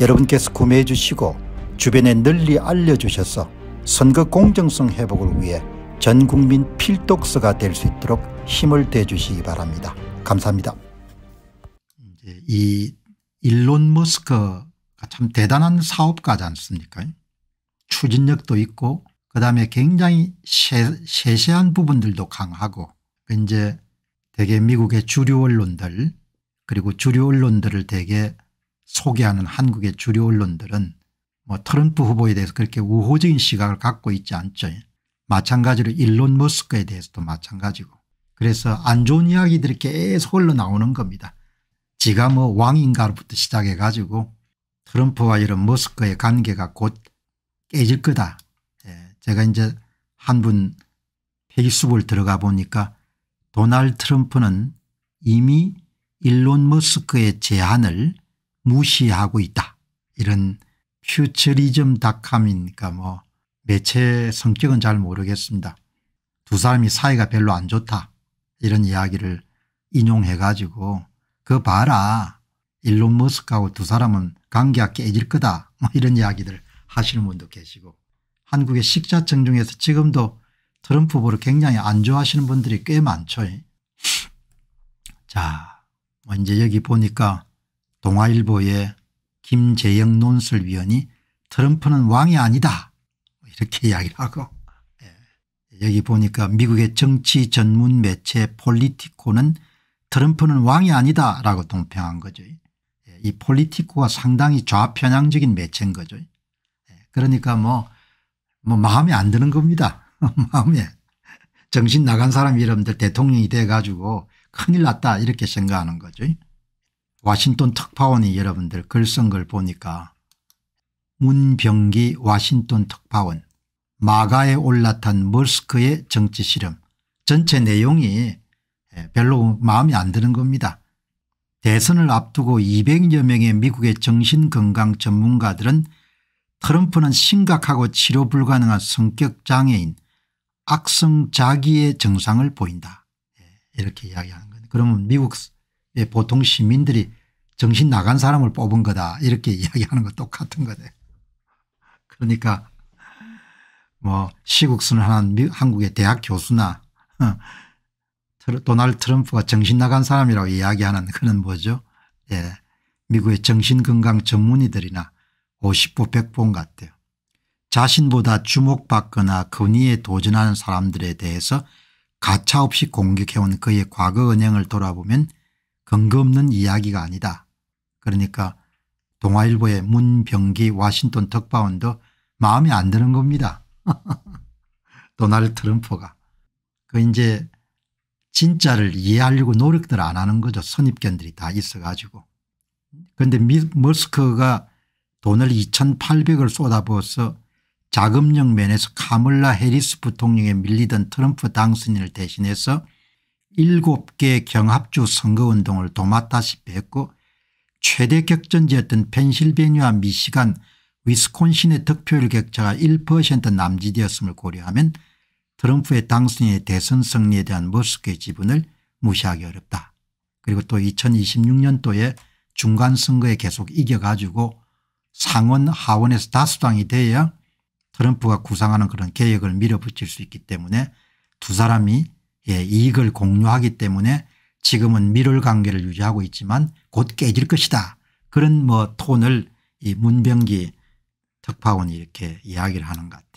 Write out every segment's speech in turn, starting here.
여러분께서 구매해 주시고 주변에 널리 알려주셔서 선거 공정성 회복을 위해 전국민 필독서가 될 수 있도록 힘을 대주시기 바랍니다. 감사합니다. 이 일론 머스크가 참 대단한 사업가지 않습니까 추진력도 있고 그다음에 굉장히 세세한 부분들도 강하고 그 이제 대개 미국의 주류 언론들 그리고 주류 언론들을 대개 소개하는 한국의 주류 언론들은 뭐 트럼프 후보에 대해서 그렇게 우호적인 시각을 갖고 있지 않죠. 마찬가지로 일론 머스크에 대해서도 마찬가지고 그래서 안 좋은 이야기들이 계속 흘러나오는 겁니다. 지가 뭐 왕인가로부터 시작해 가지고 트럼프와 이런 머스크의 관계가 곧 깨질 거다. 예, 제가 이제 한 분 페이스북을 들어가 보니까 도널 트럼프는 이미 일론 머스크의 제안을 무시하고 있다. 이런 퓨처리즘 닷컴이니까 뭐 매체 성격은 잘 모르겠습니다. 두 사람이 사이가 별로 안 좋다 이런 이야기를 인용해 가지고 그 봐라 일론 머스크하고 두 사람은 관계가 깨질 거다 뭐 이런 이야기들 하시는 분도 계시고 한국의 식자청 중에서 지금도 트럼프 보러 굉장히 안 좋아하시는 분들이 꽤 많죠. 자, 뭐 이제 여기 보니까 동아일보의 김재영 논설위원이 트럼프는 왕이 아니다 이렇게 이야기를 하고 예. 여기 보니까 미국의 정치 전문 매체 폴리티코는 트럼프는 왕이 아니다 라고 동평한 거죠. 예, 이 폴리티코가 상당히 좌편향적인 매체인 거죠. 예, 그러니까 뭐, 뭐 마음에 안 드는 겁니다. 마음에. 정신 나간 사람 이름들 대통령이 돼가지고 큰일 났다 이렇게 생각하는 거죠. 워싱턴 특파원이 여러분들 글 쓴 걸 보니까 문병기 워싱턴 특파원 마가에 올라탄 머스크의 정치 실험 전체 내용이 예, 별로 마음에 안 드는 겁니다. 대선을 앞두고 200여 명의 미국의 정신건강 전문가들은 트럼프는 심각하고 치료 불가능한 성격 장애인 악성 자기의 증상을 보인다. 예, 이렇게 이야기하는 겁니다. 그러면 미국 예, 보통 시민들이 정신 나간 사람을 뽑은 거다 이렇게 이야기하는 것 똑같은 거다. 그러니까 뭐 시국순한 환 한국의 대학 교수나 어, 도널 트럼프가 정신 나간 사람이라고 이야기하는 그런 뭐죠. 예. 미국의 정신건강 전문의들이나 50보 100본 같대요. 자신보다 주목받거나 건의에 도전하는 사람들에 대해서 가차없이 공격해온 그의 과거 은행을 돌아보면 근거 없는 이야기가 아니다. 그러니까 동아일보의 문병기 와싱턴 특파원도 마음에 안 드는 겁니다. 도널드 트럼프가. 그 이제 진짜를 이해하려고 노력들 안 하는 거죠. 선입견들이 다 있어 가지고. 그런데 미, 머스크가 돈을 2800을 쏟아부어서 자금력 면에서 카멀라 해리스 부통령에 밀리던 트럼프 당선인을 대신해서 7개 경합주 선거운동을 도맡다시피 했고 최대 격전지였던 펜실베니아 미시간 위스콘신의 득표율 격차가 1% 남짓이었음을 고려하면 트럼프의 당선인의 대선 승리에 대한 머스크의 지분을 무시하기 어렵다. 그리고 또 2026년도에 중간선거에 계속 이겨가지고 상원 하원에서 다수당이 돼야 트럼프가 구상하는 그런 계획을 밀어붙일 수 있기 때문에 두 사람이 예, 이익을 공유하기 때문에 지금은 미룰 관계를 유지하고 있지만 곧 깨질 것이다. 그런 뭐 톤을 이 문병기 특파원이 이렇게 이야기를 하는 것 같아요.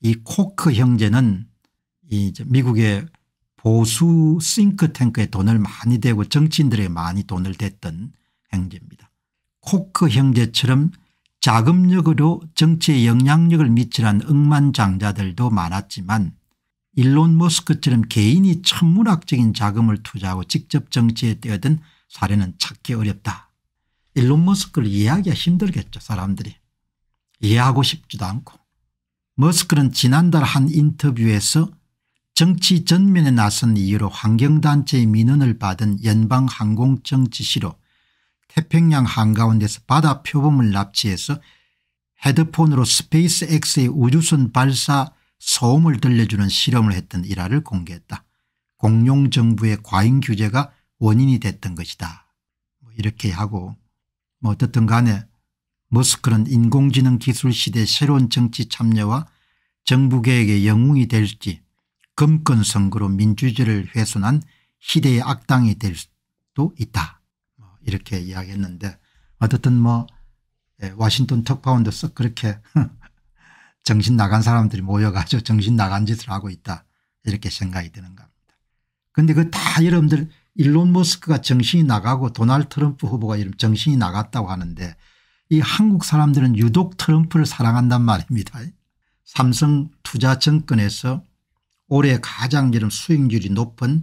이 코크 형제는 이 미국의 보수 싱크탱크에 돈을 많이 대고 정치인들에 많이 돈을 댔던 형제입니다. 코크 형제처럼 자금력으로 정치에 영향력을 미칠한 억만장자들도 많았지만 일론 머스크처럼 개인이 천문학적인 자금을 투자하고 직접 정치에 뛰어든 사례는 찾기 어렵다. 일론 머스크를 이해하기가 힘들겠죠 사람들이. 이해하고 싶지도 않고. 머스크는 지난달 한 인터뷰에서 정치 전면에 나선 이유로 환경단체의 민원을 받은 연방항공정치시로 태평양 한가운데서 바다 표범을 납치해서 헤드폰으로 스페이스X의 우주선 발사 소음을 들려주는 실험을 했던 일화를 공개했다. 공룡정부의 과잉 규제가 원인이 됐던 것이다. 뭐 이렇게 하고 뭐 어떻든 간에 머스크는 인공지능 기술 시대 새로운 정치 참여와 정부개혁의 영웅이 될지 금권 선거로 민주주의를 훼손한 시대의 악당이 될 수도 있다. 뭐 이렇게 이야기했는데 어쨌든 뭐 와싱턴 예, 턱파운드서 그렇게 정신 나간 사람들이 모여가지고 정신 나간 짓을 하고 있다 이렇게 생각이 드는 겁니다. 그런데 그 다 여러분들 일론 머스크가 정신이 나가고 도널드 트럼프 후보가 이런 정신이 나갔다고 하는데 이 한국 사람들은 유독 트럼프를 사랑한단 말입니다. 삼성 투자 정권에서 올해 가장 이런 수익률이 높은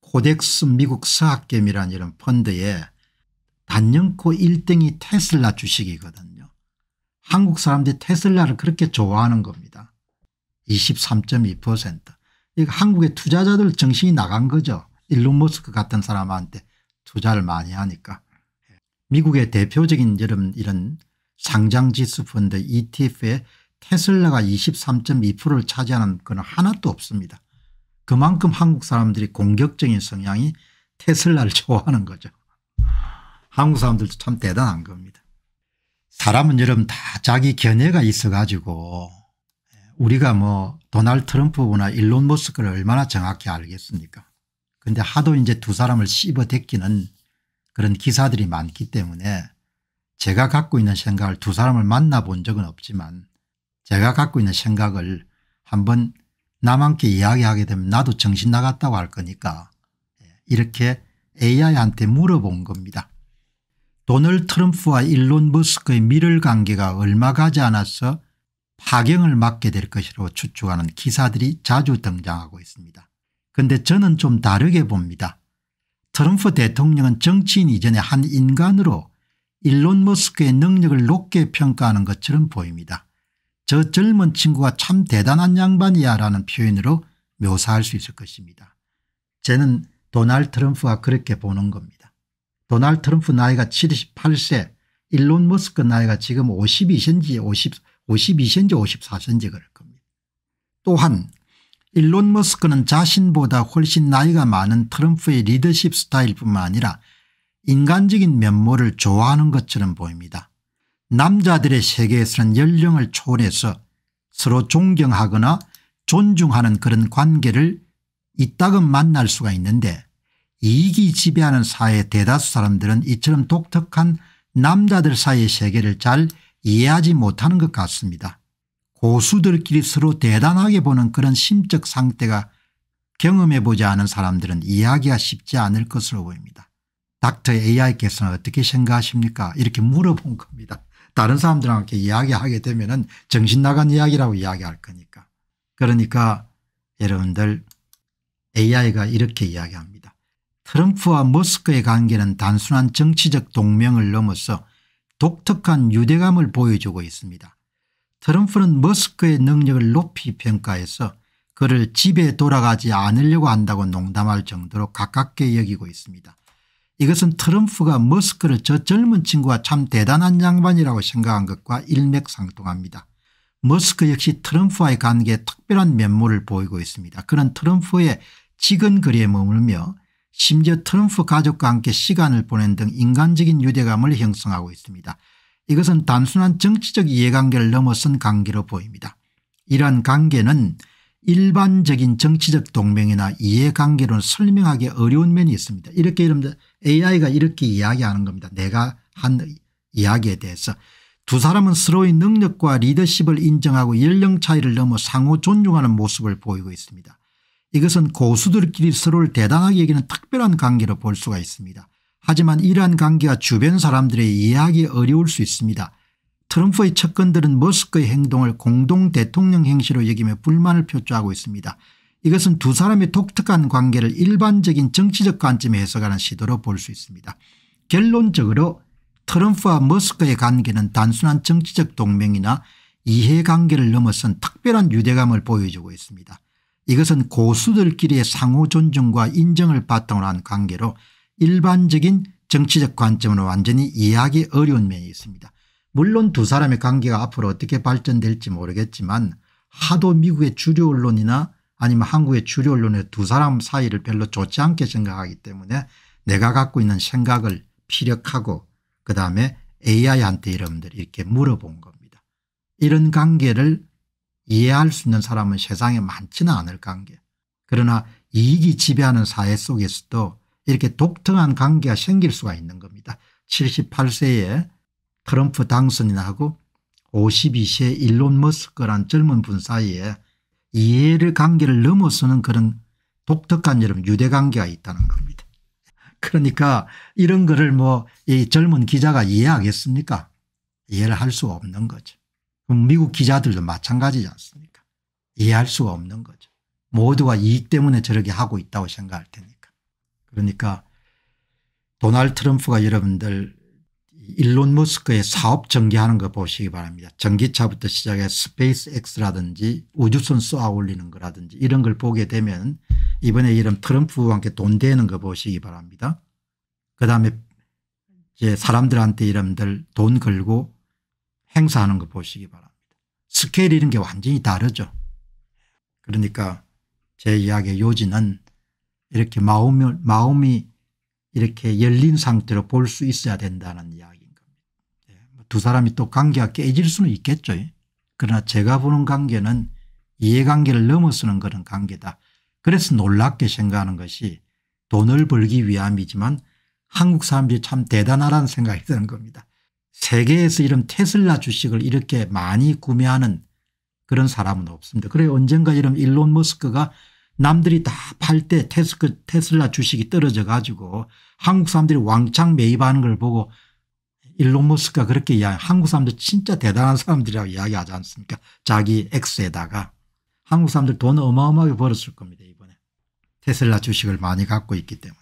코덱스 미국 서학겜이라는 이런 펀드에 단연코 1등이 테슬라 주식이거든요. 한국 사람들이 테슬라를 그렇게 좋아하는 겁니다. 23.2%그러 한국의 투자자들 정신이 나간 거죠. 일론 머스크 같은 사람한테 투자를 많이 하니까. 미국의 대표적인 여름 이런 상장지수 펀드 ETF에 테슬라가 23.2%를 차지하는 건 하나도 없습니다. 그만큼 한국 사람들이 공격적인 성향이 테슬라를 좋아하는 거죠. 한국 사람들도 참 대단한 겁니다. 사람은 여러분 다 자기 견해가 있어 가지고 우리가 뭐도날 트럼프나 일론 머스크를 얼마나 정확히 알겠습니까 근데 하도 이제 두 사람을 씹어댔기는 그런 기사들이 많기 때문에 제가 갖고 있는 생각을 두 사람을 만나본 적은 없지만 제가 갖고 있는 생각을 한번 남한테 이야기하게 되면 나도 정신 나갔다고 할 거니까 예, 이렇게 AI한테 물어본 겁니다. 도널 트럼프와 일론 머스크의 미를 관계가 얼마 가지 않아서 파경을 맞게 될 것으로 추측하는 기사들이 자주 등장하고 있습니다. 근데 저는 좀 다르게 봅니다. 트럼프 대통령은 정치인 이전에 한 인간으로 일론 머스크의 능력을 높게 평가하는 것처럼 보입니다. 저 젊은 친구가 참 대단한 양반이야 라는 표현으로 묘사할 수 있을 것입니다. 쟤는도널 트럼프가 그렇게 보는 겁니다. 도널드 트럼프 나이가 78세 일론 머스크 나이가 지금 52세인지 50, 52세인지 54세인지 그럴 겁니다. 또한 일론 머스크는 자신보다 훨씬 나이가 많은 트럼프의 리더십 스타일뿐만 아니라 인간적인 면모를 좋아하는 것처럼 보입니다. 남자들의 세계에서는 연령을 초월해서 서로 존경하거나 존중하는 그런 관계를 이따금 만날 수가 있는데 이익이 지배하는 사회 대다수 사람들은 이처럼 독특한 남자들 사이의 세계를 잘 이해하지 못하는 것 같습니다. 고수들끼리 서로 대단하게 보는 그런 심적 상태가 경험해보지 않은 사람들은 이해하기가 쉽지 않을 것으로 보입니다. 닥터 AI께서는 어떻게 생각하십니까 이렇게 물어본 겁니다. 다른 사람들한테 이야기하게 되면 은 정신나간 이야기라고 이야기할 거니까. 그러니까 여러분들 AI가 이렇게 이야기합니다. 트럼프와 머스크의 관계는 단순한 정치적 동맹을 넘어서 독특한 유대감을 보여주고 있습니다. 트럼프는 머스크의 능력을 높이 평가해서 그를 집에 돌아가지 않으려고 한다고 농담할 정도로 가깝게 여기고 있습니다. 이것은 트럼프가 머스크를 저 젊은 친구가 참 대단한 양반이라고 생각한 것과 일맥상통합니다. 머스크 역시 트럼프와의 관계에 특별한 면모를 보이고 있습니다. 그는 트럼프의 직은 거리에 머물며 심지어 트럼프 가족과 함께 시간을 보낸 등 인간적인 유대감을 형성하고 있습니다. 이것은 단순한 정치적 이해관계를 넘어선 관계로 보입니다. 이러한 관계는 일반적인 정치적 동맹이나 이해관계로는 설명하기 어려운 면이 있습니다. 이렇게 이러면 AI가 이렇게 이야기하는 겁니다. 내가 한 이야기에 대해서 두 사람은 서로의 능력과 리더십을 인정하고 연령 차이를 넘어 상호 존중하는 모습을 보이고 있습니다. 이것은 고수들끼리 서로를 대단하게 여기는 특별한 관계로 볼 수가 있습니다. 하지만 이러한 관계가 주변 사람들의 이해하기 어려울 수 있습니다. 트럼프의 측근들은 머스크의 행동을 공동 대통령 행시로 여기며 불만을 표출하고 있습니다. 이것은 두 사람의 독특한 관계를 일반적인 정치적 관점에 해석하는 시도로 볼 수 있습니다. 결론적으로 트럼프와 머스크의 관계는 단순한 정치적 동맹이나 이해관계를 넘어선 특별한 유대감을 보여주고 있습니다. 이것은 고수들끼리의 상호 존중과 인정을 바탕으로 한 관계로 일반적인 정치적 관점으로 완전히 이해하기 어려운 면이 있습니다. 물론 두 사람의 관계가 앞으로 어떻게 발전될지 모르겠지만 하도 미국의 주류 언론이나 아니면 한국의 주류 언론의 두 사람 사이를 별로 좋지 않게 생각하기 때문에 내가 갖고 있는 생각을 피력하고 그다음에 AI한테 여러분들 이렇게 물어본 겁니다. 이런 관계를 이해할 수 있는 사람은 세상에 많지는 않을 관계 그러나 이익이 지배하는 사회 속에서도 이렇게 독특한 관계가 생길 수가 있는 겁니다. 78세에 트럼프 당선이 하고 52세 일론 머스크란 젊은 분 사이에 이해를 관계를 넘어서는 그런 독특한 여러 유대관계가 있다는 겁니다. 그러니까 이런 거를 뭐이 젊은 기자가 이해하겠습니까 이해를 할수 없는 거죠. 미국 기자들도 마찬가지지 않습니까 이해할 수가 없는 거죠. 모두가 이익 때문에 저렇게 하고 있다고 생각할 테니까. 그러니까 도널드 트럼프가 여러분들 일론 머스크의 사업 전개하는 거 보시기 바랍니다. 전기차부터 시작해 스페이스 X라든지 우주선 쏘아 올리는 거라든지 이런 걸 보게 되면 이번에 이런 트럼프와 함께 돈 되는 거 보시기 바랍니다. 그 다음에 이제 사람들한테 이름들 돈 걸고 행사하는 거 보시기 바랍니다. 스케일 이런 게 완전히 다르죠. 그러니까 제 이야기의 요지는 이렇게 마음을, 마음이 이렇게 열린 상태로 볼 수 있어야 된다는 이야기인 겁니다. 예, 뭐 두 사람이 또 관계가 깨질 수는 있겠죠. 그러나 제가 보는 관계는 이해관계를 넘어서는 그런 관계다. 그래서 놀랍게 생각하는 것이 돈을 벌기 위함이지만 한국 사람들이 참 대단하다는 생각이 드는 겁니다. 세계에서 이런 테슬라 주식을 이렇게 많이 구매하는 그런 사람은 없습니다. 그래 언젠가 이런 일론 머스크가 남들이 다 팔 때 테슬라 주식이 떨어져 가지고 한국 사람들이 왕창 매입하는 걸 보고 일론 머스크가 그렇게 이야기 한국 사람들 진짜 대단한 사람들이라고 이야기하지 않습니까 자기 엑스에다가 한국 사람들 돈 어마어마하게 벌었을 겁니다 이번에 테슬라 주식을 많이 갖고 있기 때문에.